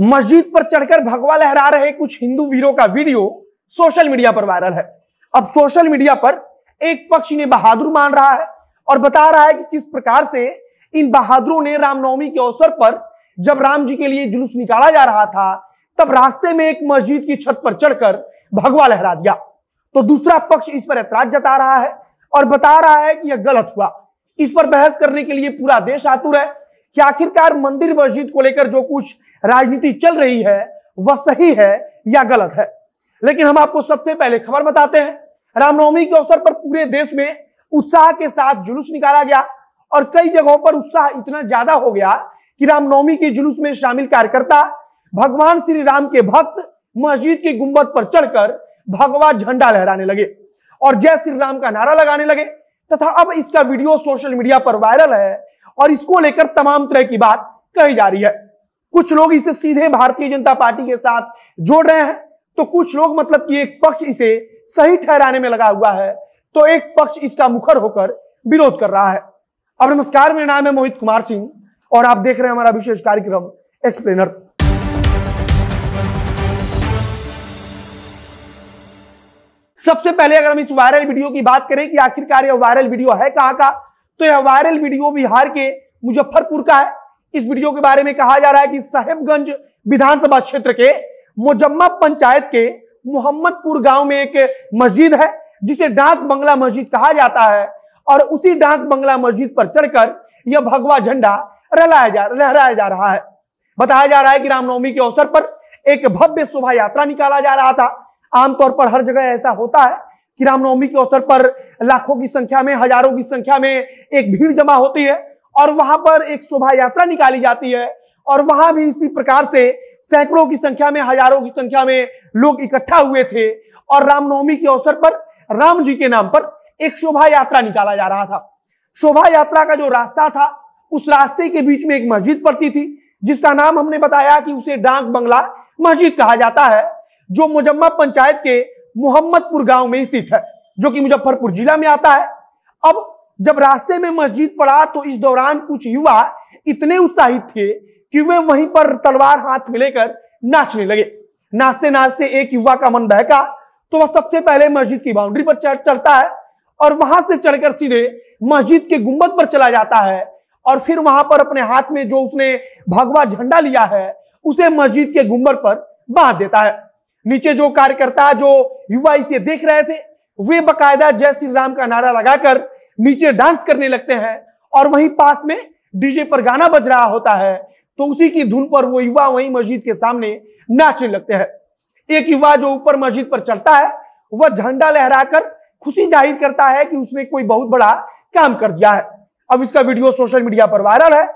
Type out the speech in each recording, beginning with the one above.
मस्जिद पर चढ़कर भगवा लहरा रहे कुछ हिंदू वीरों का वीडियो सोशल मीडिया पर वायरल है अब सोशल मीडिया पर एक पक्ष इन्हें बहादुर मान रहा है और बता रहा है कि किस प्रकार से इन बहादुरों ने रामनवमी के अवसर पर जब राम जी के लिए जुलूस निकाला जा रहा था तब रास्ते में एक मस्जिद की छत पर चढ़कर भगवा लहरा दिया तो दूसरा पक्ष इस पर ऐतराज जता रहा है और बता रहा है कि यह गलत हुआ इस पर बहस करने के लिए पूरा देश आतुर है कि आखिरकार मंदिर मस्जिद को लेकर जो कुछ राजनीति चल रही है वह सही है या गलत है लेकिन हम आपको सबसे पहले खबर बताते हैं रामनवमी के अवसर पर पूरे देश में उत्साह के साथ जुलूस निकाला गया और कई जगहों पर उत्साह इतना ज्यादा हो गया कि रामनवमी के जुलूस में शामिल कार्यकर्ता भगवान श्री राम के भक्त मस्जिद के गुंबद पर चढ़कर भगवा झंडा लहराने लगे और जय श्री राम का नारा लगाने लगे तथा अब इसका वीडियो सोशल मीडिया पर वायरल है और इसको लेकर तमाम तरह की बात कही जा रही है कुछ लोग इसे सीधे भारतीय जनता पार्टी के साथ जोड़ रहे हैं तो कुछ लोग मतलब कि एक पक्ष इसे सही ठहराने में लगा हुआ है तो एक पक्ष इसका मुखर होकर विरोध कर रहा है अब नमस्कार मेरा नाम है मोहित कुमार सिंह और आप देख रहे हैं हमारा विशेष कार्यक्रम एक्सप्लेनर सबसे पहले अगर हम इस वायरल वीडियो की बात करें कि आखिरकार यह वायरल वीडियो है कहां का तो यह वायरल वीडियो बिहार के मुजफ्फरपुर का है इस वीडियो के बारे में कहा जा रहा है कि साहेबगंज विधानसभा क्षेत्र के मुजम्मा पंचायत के मोहम्मदपुर गांव में एक मस्जिद है जिसे डाक बंगला मस्जिद कहा जाता है और उसी डाक बंगला मस्जिद पर चढ़कर यह भगवा झंडा रलाया जा लहराया जा रहा है बताया जा रहा है कि रामनवमी के अवसर पर एक भव्य शोभा यात्रा निकाला जा रहा था आमतौर पर हर जगह ऐसा होता है कि रामनवमी के अवसर पर लाखों की संख्या में हजारों की संख्या में एक भीड़ जमा होती है और वहां पर एक शोभा यात्रा निकाली जाती है और वहां भी इसी प्रकार से सैकड़ों की संख्या में हजारों की संख्या में लोग इकट्ठा हुए थे और रामनवमी के अवसर पर राम जी के नाम पर एक शोभा यात्रा निकाला जा रहा था शोभा यात्रा का जो रास्ता था उस रास्ते के बीच में एक मस्जिद पड़ती थी जिसका नाम हमने बताया कि उसे डांग बंगला मस्जिद कहा जाता है जो मुजम्मा पंचायत के मोहम्मदपुर गांव में स्थित है जो कि मुजफ्फरपुर जिला में आता है अब जब रास्ते में मस्जिद पड़ा तो इस दौरान कुछ युवा इतने उत्साहित थे कि वे वहीं पर तलवार हाथ में लेकर नाचने लगे नाचते नाचते एक युवा का मन बहका तो वह सबसे पहले मस्जिद की बाउंड्री पर चढ़ता है और वहां से चढ़कर सीधे मस्जिद के गुंबद पर चला जाता है और फिर वहां पर अपने हाथ में जो उसने भगवा झंडा लिया है उसे मस्जिद के गुंबद पर बांध देता है नीचे जो कार्यकर्ता जो युवा इसे देख रहे थे वे बकायदा जय श्री राम का नारा लगाकर नीचे डांस करने लगते हैं और वहीं पास में डीजे पर गाना बज रहा होता है तो उसी की धुन पर वो युवा वहीं मस्जिद के सामने नाचने लगते हैं एक युवा जो ऊपर मस्जिद पर चढ़ता है वह झंडा लहराकर खुशी जाहिर करता है कि उसने कोई बहुत बड़ा काम कर दिया है अब इसका वीडियो सोशल मीडिया पर वायरल है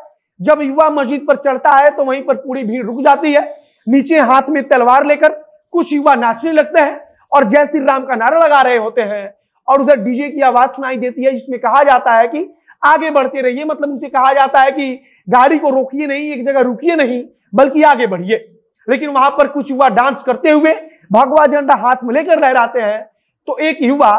जब युवा मस्जिद पर चढ़ता है तो वहीं पर पूरी भीड़ रुक जाती है नीचे हाथ में तलवार लेकर कुछ युवा नाचने लगते हैं और जय श्री राम का नारा लगा रहे होते हैं और उधर डीजे की आवाज सुनाई देती है जिसमें कहा जाता है कि आगे बढ़ते रहिए मतलब उसे कहा जाता है कि गाड़ी को रोकिए नहीं एक जगह रुकिए नहीं बल्कि आगे बढ़िए लेकिन वहां पर कुछ युवा डांस करते हुए भगवा झंडा हाथ में लेकर लहराते हैं तो एक युवा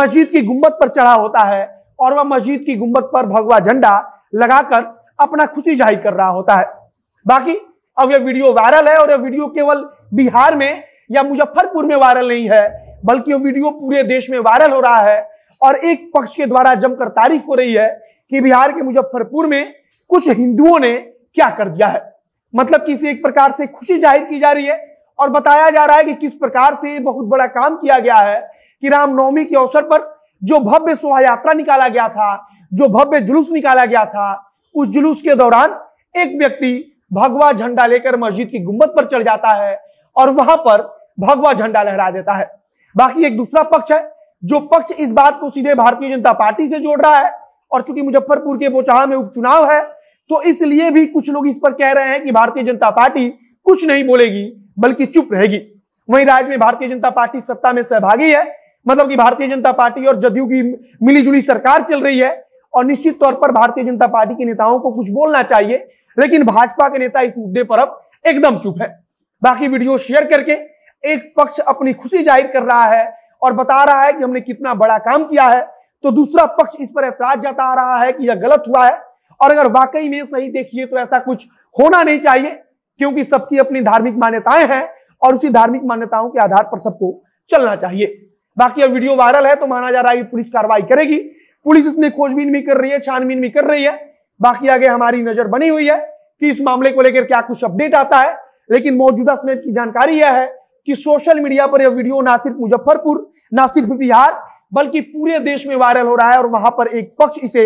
मस्जिद की गुम्बद पर चढ़ा होता है और वह मस्जिद की गुम्बद पर भगवा झंडा लगाकर अपना खुशी जाहिर कर रहा होता है बाकी अब यह वीडियो वायरल है और यह वीडियो केवल बिहार में या मुजफ्फरपुर में वायरल नहीं है बल्कि वो वीडियो पूरे देश में वायरल हो रहा है और एक पक्ष के द्वारा जमकर तारीफ हो रही है कि बिहार के मुजफ्फरपुर में कुछ हिंदुओं ने क्या कर दिया है मतलब कि इसे एक प्रकार से खुशी जाहिर की जा रही है और बताया जा रहा है कि किस प्रकार से बहुत बड़ा काम किया गया है कि रामनवमी के अवसर पर जो भव्य शोभा यात्रा निकाला गया था जो भव्य जुलूस निकाला गया था उस जुलूस के दौरान एक व्यक्ति भगवा झंडा लेकर मस्जिद की गुम्बद पर चढ़ जाता है और वहां पर भगवा झंडा लहरा देता है बाकी एक दूसरा पक्ष है जो पक्ष इस बात को सीधे भारतीय जनता पार्टी से जोड़ रहा है और चूंकि मुजफ्फरपुर के बोचहा में उपचुनाव है तो इसलिए भी कुछ लोग इस पर कह रहे हैं कि भारतीय जनता पार्टी कुछ नहीं बोलेगी बल्कि चुप रहेगी वहीं राज्य में भारतीय जनता पार्टी सत्ता में सहभागी है मतलब कि भारतीय जनता पार्टी और जदयू की मिलीजुली सरकार चल रही है और निश्चित तौर पर भारतीय जनता पार्टी के नेताओं को कुछ बोलना चाहिए लेकिन भाजपा के नेता इस मुद्दे पर अब एकदम चुप है बाकी वीडियो शेयर करके एक पक्ष अपनी खुशी जाहिर कर रहा है और बता रहा है कि हमने कितना बड़ा काम किया है तो दूसरा पक्ष इस पर ऐतराज जता रहा है कि यह गलत हुआ है और अगर वाकई में सही देखिए तो ऐसा कुछ होना नहीं चाहिए क्योंकि सबकी अपनी धार्मिक मान्यताएं हैं और उसी धार्मिक मान्यताओं के आधार पर सबको चलना चाहिए बाकी अब वीडियो वायरल है तो माना जा रहा है कि पुलिस कार्रवाई करेगी पुलिस इसमें खोजबीन भी कर रही है छानबीन भी कर रही है बाकी आगे हमारी नजर बनी हुई है कि इस मामले को लेकर क्या कुछ अपडेट आता है लेकिन मौजूदा समय की जानकारी यह है कि सोशल मीडिया पर यह वीडियो ना सिर्फ मुजफ्फरपुर ना सिर्फ बिहार बल्कि पूरे देश में वायरल हो रहा है और वहां पर एक पक्ष इसे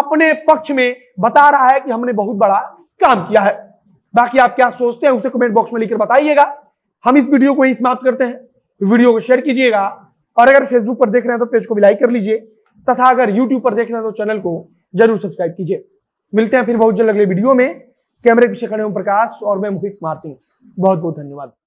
अपने पक्ष में बता रहा है कि हमने बहुत बड़ा काम किया है बाकी आप क्या सोचते हैं उसे कमेंट बॉक्स में लिखकर बताइएगा हम इस वीडियो को ही समाप्त करते हैं वीडियो को शेयर कीजिएगा और अगर फेसबुक पर देख रहे हैं तो पेज को भी लाइक कर लीजिए तथा अगर यूट्यूब पर देख रहे हैं तो चैनल को जरूर सब्सक्राइब कीजिए मिलते हैं फिर बहुत जल्द अगले वीडियो में कैमरे पीछे खड़े ओम प्रकाश और मैं मुखित कुमार सिंह बहुत बहुत धन्यवाद